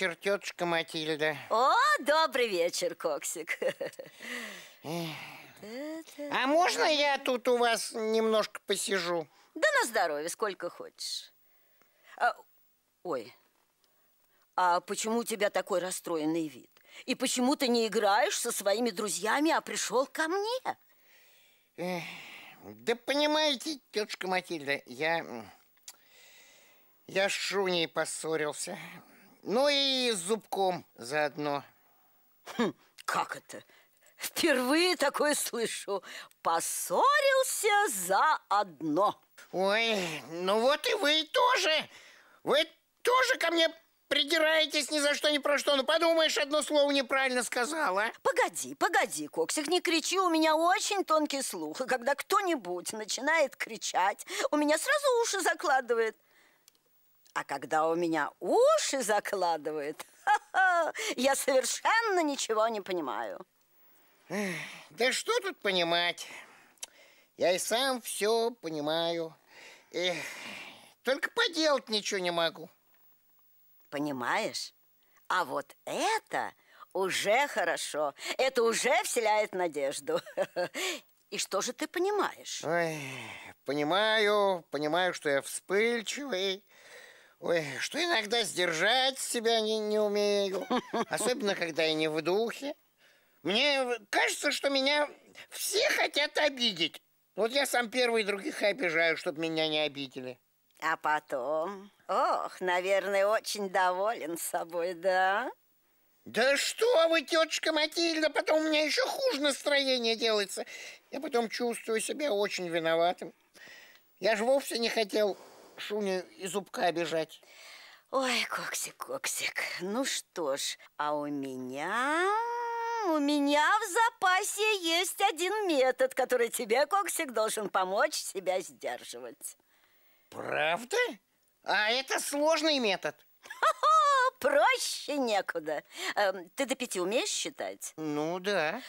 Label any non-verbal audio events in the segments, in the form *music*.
вечер, тетушка Матильда. О, добрый вечер, Коксик. А можно я тут у вас немножко посижу? Да на здоровье, сколько хочешь. А, ой, а почему у тебя такой расстроенный вид? И почему ты не играешь со своими друзьями, а пришел ко мне? да понимаете, тетушка Матильда, я... Я с Шуней поссорился. Ну и с зубком заодно. Хм, как это? Впервые такое слышу. Поссорился заодно. Ой, ну вот и вы тоже. Вы тоже ко мне придираетесь ни за что, ни про что. Ну, подумаешь, одно слово неправильно сказала. Погоди, погоди, Коксик, не кричи. У меня очень тонкий слух. И когда кто-нибудь начинает кричать, у меня сразу уши закладывает. А когда у меня уши закладывает, *laughs* я совершенно ничего не понимаю. Да что тут понимать? Я и сам все понимаю. Эх, только поделать ничего не могу. Понимаешь? А вот это уже хорошо. Это уже вселяет надежду. *laughs* И что же ты понимаешь? Ой, понимаю, понимаю, что я вспыльчивый, Ой, что иногда сдержать себя не, не умею. *laughs* Особенно, когда я не в духе. Мне кажется, что меня все хотят обидеть. Вот я сам первый других и обижаю, чтобы меня не обидели. А потом... Ох, наверное, очень доволен собой, да? Да что вы, тетушка Матильда, потом у меня еще хуже настроение делается. Я потом чувствую себя очень виноватым. Я же вовсе не хотел Шуню и Зубка обижать. Ой, Коксик, Коксик, ну что ж, а у меня... У меня в запасе есть один метод, который тебе, Коксик, должен помочь себя сдерживать. Правда? А это сложный метод. Проще некуда. Эм, ты до пяти умеешь считать? Ну да.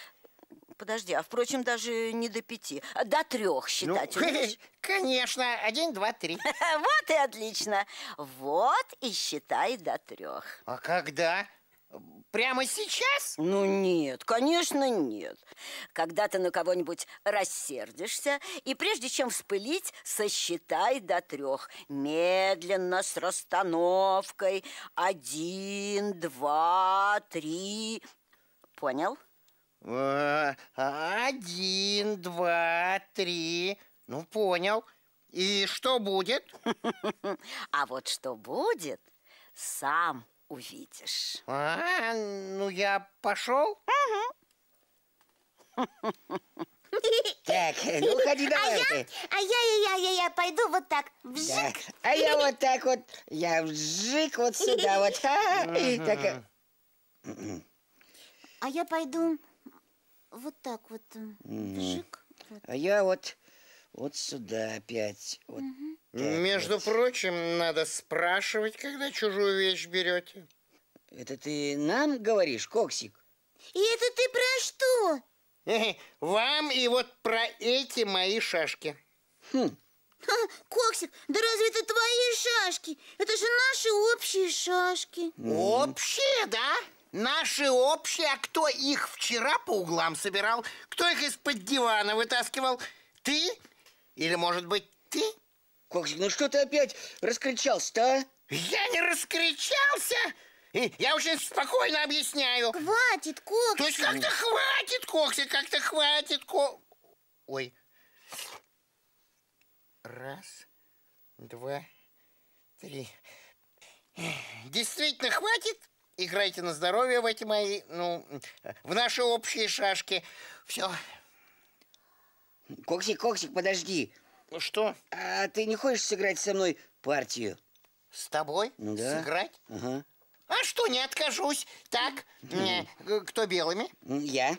Подожди, а впрочем, даже не до пяти, а до трех ну, считать ну, *laughs* умеешь? Конечно, один, два, три. *laughs* Вот и отлично. Вот и считай до трех. А когда? Прямо сейчас? Ну нет, конечно нет. Когда ты на кого-нибудь рассердишься, и прежде чем вспылить, сосчитай до трех. Медленно, с расстановкой. Один, два, три. Понял? Э, один, два, три. Ну, понял. И что будет? *laughs* А вот что будет, сам увидишь. А, ну я пошел? *laughs* Так, ну ходи а давай. А я, а я, я, я, я пойду вот так, вжик. А я вот так вот, я вжик вот сюда вот. *laughs* Э, а я пойду вот так вот. Угу. Э, Жик. Вот. А я вот вот сюда опять. Вот угу. Между вот. прочим, надо спрашивать, когда чужую вещь берете. Это ты нам говоришь, Коксик? И это ты про что? Вам и вот про эти мои шашки. Хм. Коксик, да разве это твои шашки? Это же наши общие шашки. Общие, да? Наши общие, а кто их вчера по углам собирал? Кто их из-под дивана вытаскивал? Ты? Или, может быть, ты? Коксик, ну что ты опять раскричался-то, а? Я не раскричался! Я очень спокойно объясняю. Хватит, Коксик. То есть как-то хватит, Коксик, как-то хватит, Коксик. Ой. Раз, два, три. Действительно хватит? играйте на здоровье в эти мои, ну, в наши общие шашки. Все. Коксик, Коксик, подожди. Ну что? А ты не хочешь сыграть со мной партию? С тобой? Ну, да. Сыграть? Ага. А что, не откажусь. Так, mm. кто белыми? Я.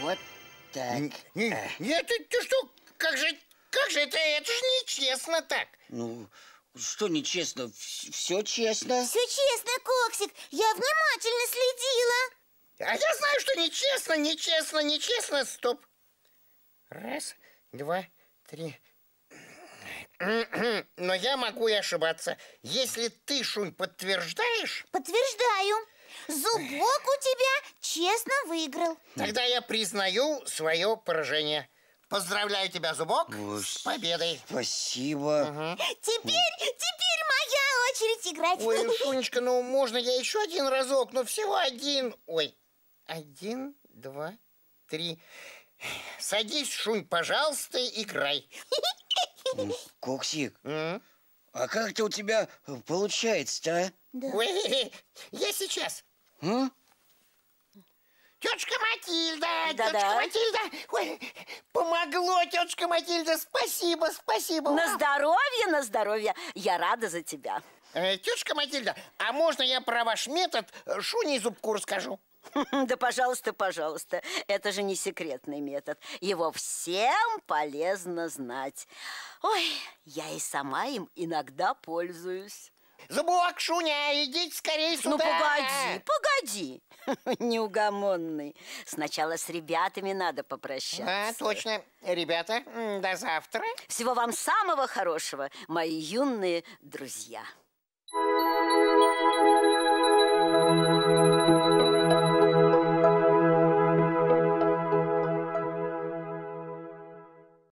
Вот так. Нет, э. ты, ты что, как же, как же это, это же нечестно так. Ну, что нечестно? Все честно? Все честно, Коксик. Я внимательно следила. А я знаю, что нечестно, нечестно, нечестно. Стоп. Раз, два, три. *clears throat* Но я могу и ошибаться. Если ты, Шунь, подтверждаешь... Подтверждаю. Зубок у тебя честно выиграл. Тогда я признаю свое поражение. Поздравляю тебя, Зубок, Ой, ну, с победой. Спасибо. Угу. Теперь, теперь моя очередь играть. Ой, Сонечка, *laughs* ну можно я еще один разок, но ну, всего один. Ой, один, два, три. Садись, Шунь, пожалуйста, играй. Ну, Коксик, а как-то у тебя получается-то, а? Да. Ой, *laughs* я сейчас. А? Тетушка Матильда, да, тетушка Матильда, ой, помогло, тетушка Матильда, спасибо, спасибо. На здоровье, на здоровье, я рада за тебя. Э, тетушка Матильда, а можно я про ваш метод шуни зубку расскажу? *laughs* Да, пожалуйста, пожалуйста, это же не секретный метод. Его всем полезно знать. Ой, я и сама им иногда пользуюсь. Зубок, Шуня, идите скорее сюда. Ну, погоди, погоди. *laughs* Неугомонный. Сначала с ребятами надо попрощаться. А, точно. Ребята, до завтра. Всего вам самого хорошего, мои юные друзья. Thank you.